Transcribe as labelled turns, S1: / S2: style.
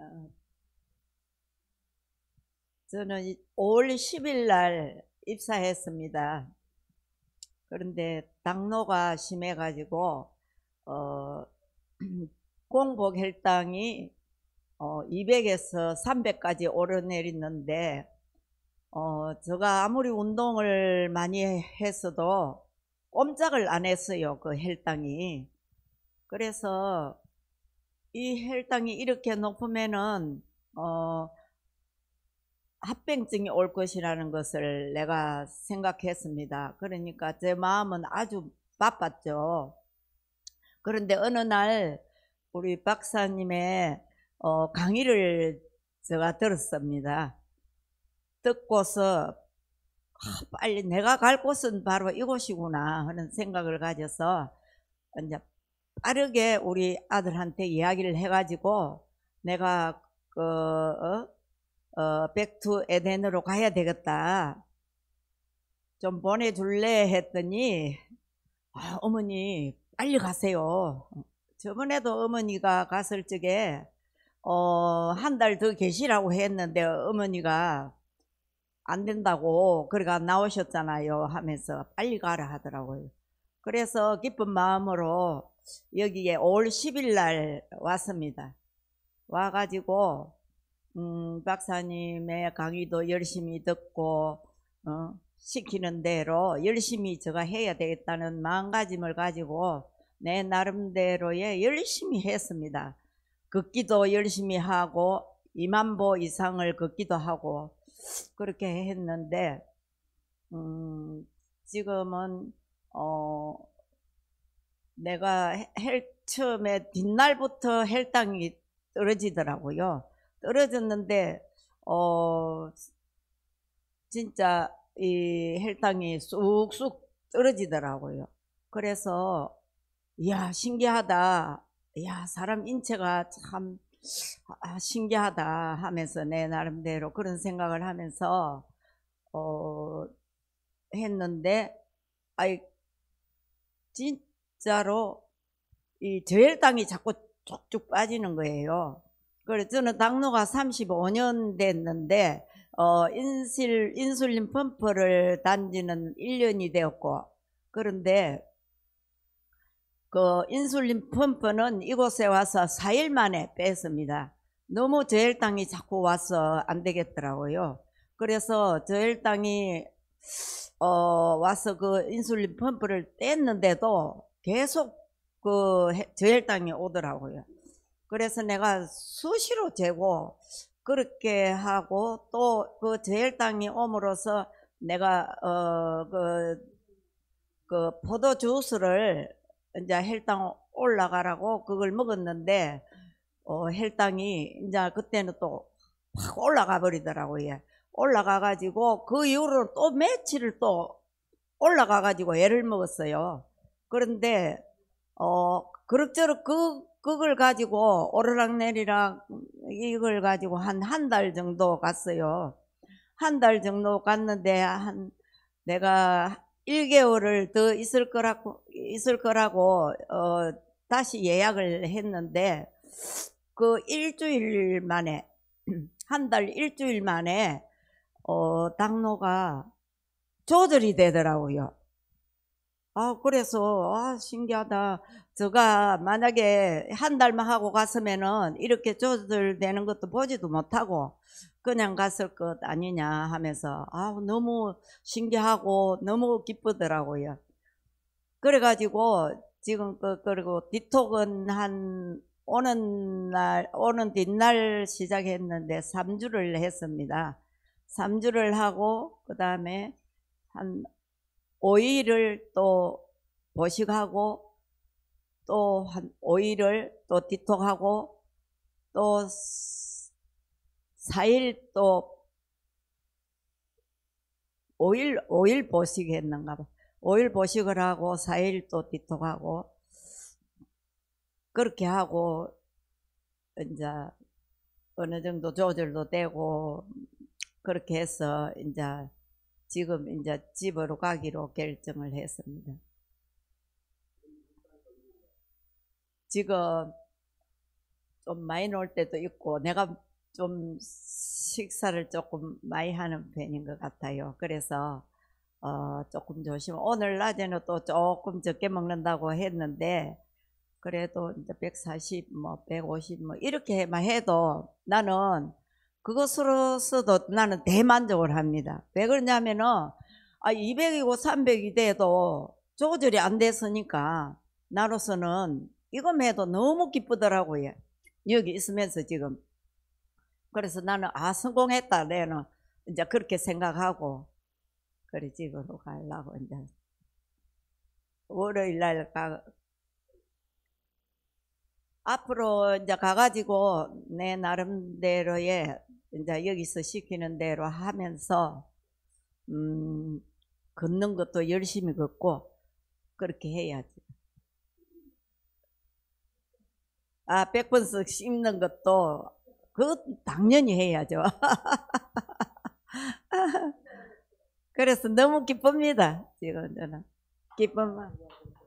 S1: 어. 저는 5월 10일 날 입사했습니다. 그런데 당뇨가 심해가지고 어, 공복혈당이 어, 200에서 300까지 오르내리는데 어, 제가 아무리 운동을 많이 했어도 꼼짝을 안 했어요. 그 혈당이. 그래서 이 혈당이 이렇게 높으면은 어 합병증이 올 것이라는 것을 내가 생각했습니다. 그러니까 제 마음은 아주 바빴죠. 그런데 어느 날 우리 박사님의 어 강의를 제가 들었습니다. 듣고서 아, 빨리 내가 갈 곳은 바로 이곳이구나 하는 생각을 가져서 이제 빠르게 우리 아들한테 이야기를 해가지고 내가 그 어, 어, 백투 에덴으로 가야 되겠다. 좀 보내줄래 했더니 아, 어머니 빨리 가세요. 저번에도 어머니가 갔을 적에 어, 한 달 더 계시라고 했는데 어머니가 안 된다고 그러가 나오셨잖아요 하면서 빨리 가라 하더라고요. 그래서 기쁜 마음으로 여기에 5월 10일 날 왔습니다. 와가지고 음, 박사님의 강의도 열심히 듣고 어, 시키는 대로 열심히 제가 해야 되겠다는 마음가짐을 가지고 내 나름대로의 열심히 했습니다. 걷기도 열심히 하고 2만보 이상을 걷기도 하고 그렇게 했는데 음, 지금은 어, 내가 헬 처음에 뒷날부터 혈당이 떨어지더라고요. 떨어졌는데 어 진짜 이 혈당이 쑥쑥 떨어지더라고요. 그래서 이야 신기하다. 이야 사람 인체가 참 아, 신기하다 하면서 내 나름대로 그런 생각을 하면서 어 했는데 아이 진 자로 이 저혈당이 자꾸 쭉쭉 빠지는 거예요. 그래서 저는 당뇨가 35년 됐는데 어, 인실, 인슐린 펌프를 단지는 1년이 되었고 그런데 그 인슐린 펌프는 이곳에 와서 4일 만에 뺐습니다. 너무 저혈당이 자꾸 와서 안 되겠더라고요. 그래서 저혈당이 어, 와서 그 인슐린 펌프를 뗐는데도 계속 그 저혈당이 오더라고요. 그래서 내가 수시로 재고 그렇게 하고 또 그 저혈당이 오므로써 내가 어 그 그 포도 주스를 이제 혈당 올라가라고 그걸 먹었는데 어 혈당이 이제 그때는 또 확 올라가 버리더라고요. 올라가 가지고 그 이후로 또 며칠을 또 올라가 가지고 애를 먹었어요. 그런데 어 그럭저럭 그 그걸 가지고 오르락내리락 이걸 가지고 한 한 달 정도 갔어요. 한 달 정도 갔는데 한 내가 1개월을 더 있을 거라고 있을 거라고 어 다시 예약을 했는데 그 일주일 만에 한 달 일주일 만에 어 당로가 조절이 되더라고요. 아, 그래서, 아, 신기하다. 제가 만약에 한 달만 하고 갔으면은 이렇게 조절되는 것도 보지도 못하고 그냥 갔을 것 아니냐 하면서, 아, 너무 신기하고 너무 기쁘더라고요. 그래가지고 지금 그, 그리고 디톡은 한 오는 날, 오는 뒷날 시작했는데 3주를 했습니다. 3주를 하고, 그 다음에 한 오일을 또 보식하고 또 한 오일을 또 디톡하고 또 4일 또 5일, 5일 보식 했는가 봐. 5일 보식을 하고 4일 또 디톡하고 그렇게 하고 이제 어느 정도 조절도 되고 그렇게 해서 이제 지금 이제 집으로 가기로 결정을 했습니다. 지금 좀 많이 놀 때도 있고 내가 좀 식사를 조금 많이 하는 편인 것 같아요. 그래서 어 조금 조심. 오늘 낮에는 또 조금 적게 먹는다고 했는데 그래도 이제 140, 뭐 150, 뭐 이렇게만 해도 나는 그것으로서도 나는 대만족을 합니다. 왜 그러냐면은 200이고 아, 300이 돼도 조절이 안 됐으니까 나로서는 이것 만 해도 너무 기쁘더라고요. 여기 있으면서 지금 그래서 나는 아 성공했다 내는 이제 그렇게 생각하고 그래 집으로 가려고 이제 월요일 날 가, 앞으로 이제 가가지고 내 나름대로의 이제 여기서 시키는 대로 하면서 음, 걷는 것도 열심히 걷고 그렇게 해야지. 아, 백번씩 씹는 것도 그것 당연히 해야죠. 그래서 너무 기쁩니다. 지금 저는 기쁨만.